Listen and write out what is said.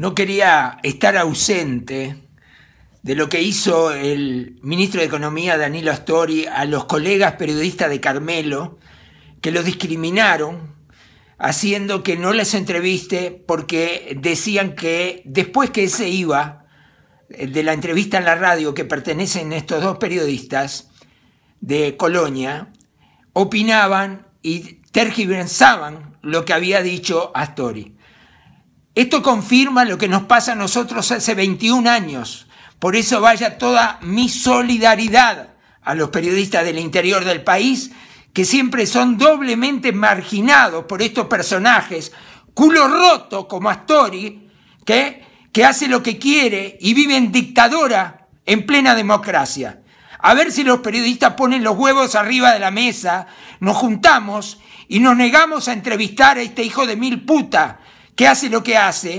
no quería estar ausente de lo que hizo el ministro de Economía Danilo Astori a los colegas periodistas de Carmelo, que lo discriminaron, haciendo que no les entreviste porque decían que después que se iba eh, de la entrevista en la radio que pertenecen estos dos periodistas de Colonia, opinaban y tergiversaban lo que había dicho Astori. Esto confirma lo que nos pasa a nosotros hace 21 años. Por eso vaya toda mi solidaridad a los periodistas del interior del país, que siempre son doblemente marginados por estos personajes, culo roto como Astori, que, que hace lo que quiere y vive en dictadura en plena democracia. A ver si los periodistas ponen los huevos arriba de la mesa, nos juntamos y nos negamos a entrevistar a este hijo de mil puta Qué hace lo que hace,